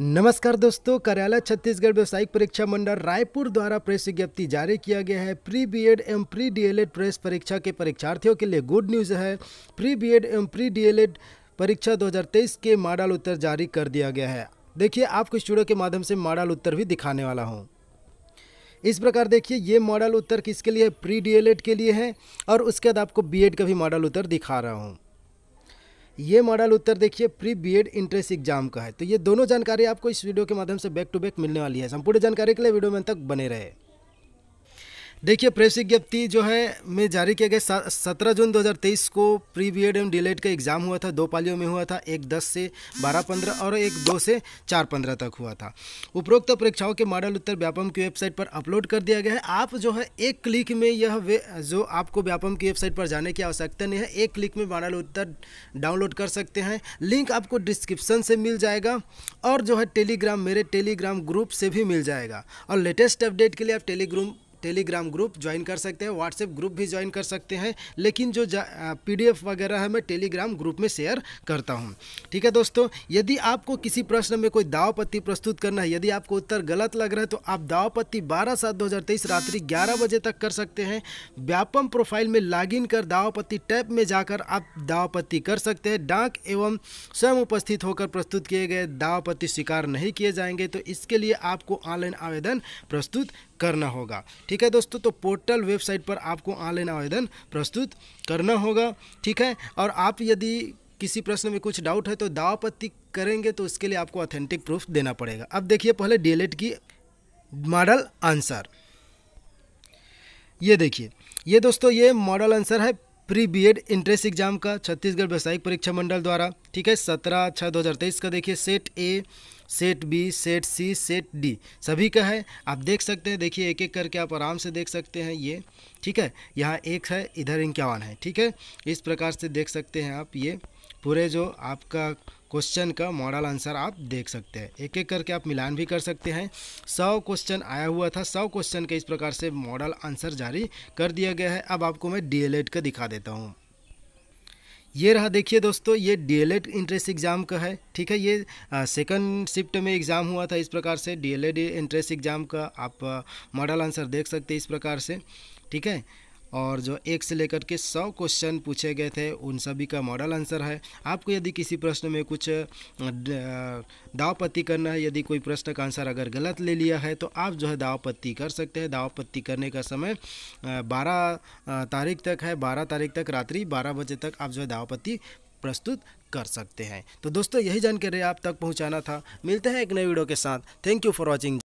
नमस्कार दोस्तों कार्यालय छत्तीसगढ़ व्यावसायिक परीक्षा मंडल रायपुर द्वारा प्रेस विज्ञप्ति जारी किया गया है प्री बीएड एवं प्री डीएलएड प्रेस परीक्षा के परीक्षार्थियों के लिए गुड न्यूज़ है प्री बीएड एवं प्री डीएलएड परीक्षा 2023 के मॉडल उत्तर जारी कर दिया गया है देखिए आपको स्टूडियो के माध्यम से मॉडल उत्तर भी दिखाने वाला हूँ इस प्रकार देखिए ये मॉडल उत्तर किसके लिए प्री डीएलएड के लिए है और उसके बाद आपको बीएड का भी मॉडल उत्तर दिखा रहा हूँ ये मॉडल उत्तर देखिए प्री बीएड इंट्रेंस एग्जाम का है तो ये दोनों जानकारी आपको इस वीडियो के माध्यम से बैक टू बैक मिलने वाली है संपूर्ण जानकारी के लिए वीडियो में तक बने रहे देखिए प्रेस विज्ञप्ति जो है में जारी किया गया सत्रह जून 2023 को प्री बी एड एवं डीलेट का एग्ज़ाम हुआ था दो पालियों में हुआ था एक दस से बारह पंद्रह और एक दो से चार पंद्रह तक हुआ था उपरोक्त परीक्षाओं के मॉडल उत्तर व्यापम की वेबसाइट पर अपलोड कर दिया गया है आप जो है एक क्लिक में यह वे जो आपको व्यापम की वेबसाइट पर जाने की आवश्यकता नहीं है एक क्लिक में मॉडल उत्तर डाउनलोड कर सकते हैं लिंक आपको डिस्क्रिप्सन से मिल जाएगा और जो है टेलीग्राम मेरे टेलीग्राम ग्रुप से भी मिल जाएगा और लेटेस्ट अपडेट के लिए आप टेलीग्राम टेलीग्राम ग्रुप ज्वाइन कर सकते हैं व्हाट्सएप ग्रुप भी ज्वाइन कर सकते हैं लेकिन जो पी वगैरह है मैं टेलीग्राम ग्रुप में शेयर करता हूँ ठीक है दोस्तों यदि आपको किसी प्रश्न में कोई दावपत्ति प्रस्तुत करना है यदि आपको उत्तर गलत लग रहा है तो आप दावापत्ति बारह सात दो रात्रि ग्यारह बजे तक कर सकते हैं व्यापम प्रोफाइल में लॉगिन कर दावापत्ति टैप में जाकर आप दावपत्ति कर सकते हैं डाक एवं स्वयं उपस्थित होकर प्रस्तुत किए गए दावापत्ति स्वीकार नहीं किए जाएंगे तो इसके लिए आपको ऑनलाइन आवेदन प्रस्तुत करना होगा ठीक है दोस्तों तो पोर्टल वेबसाइट पर आपको ऑनलाइन आवेदन प्रस्तुत करना होगा ठीक है और आप यदि किसी प्रश्न में कुछ डाउट है तो दावापत्ति करेंगे तो उसके लिए आपको ऑथेंटिक प्रूफ देना पड़ेगा अब देखिए पहले डी e की मॉडल आंसर ये देखिए ये दोस्तों ये मॉडल आंसर है प्री बीएड एंट्रेंस एग्जाम का छत्तीसगढ़ व्यावसायिक परीक्षा मंडल द्वारा ठीक है सत्रह छः दो हज़ार तेईस का देखिए set A set B set C set D सभी का है आप देख सकते हैं देखिए एक एक करके आप आराम से देख सकते हैं ये ठीक है यहाँ एक है इधर इंक्यावन है ठीक है इस प्रकार से देख सकते हैं आप ये पूरे जो आपका क्वेश्चन का मॉडल आंसर आप देख सकते हैं एक एक करके आप मिलान भी कर सकते हैं सौ क्वेश्चन आया हुआ था सौ क्वेश्चन के इस प्रकार से मॉडल आंसर जारी कर दिया गया है अब आपको मैं डी का दिखा देता हूँ ये रहा देखिए दोस्तों ये डीएलएड एंट्रेंस एग्ज़ाम का है ठीक है ये सेकंड शिफ्ट में एग्ज़ाम हुआ था इस प्रकार से डीएलएड एंट्रेंस एग्ज़ाम का आप मॉडल आंसर देख सकते हैं इस प्रकार से ठीक है और जो एक से लेकर के सौ क्वेश्चन पूछे गए थे उन सभी का मॉडल आंसर है आपको यदि किसी प्रश्न में कुछ दावपत्ति करना है यदि कोई प्रश्न का आंसर अगर गलत ले लिया है तो आप जो है दावपत्ति कर सकते हैं दावपत्ति करने का समय बारह तारीख तक है बारह तारीख तक रात्रि बारह बजे तक आप जो है दावपत्ति प्रस्तुत कर सकते हैं तो दोस्तों यही जानकारी आप तक पहुंचाना था मिलते हैं एक नए वीडियो के साथ थैंक यू फॉर वॉचिंग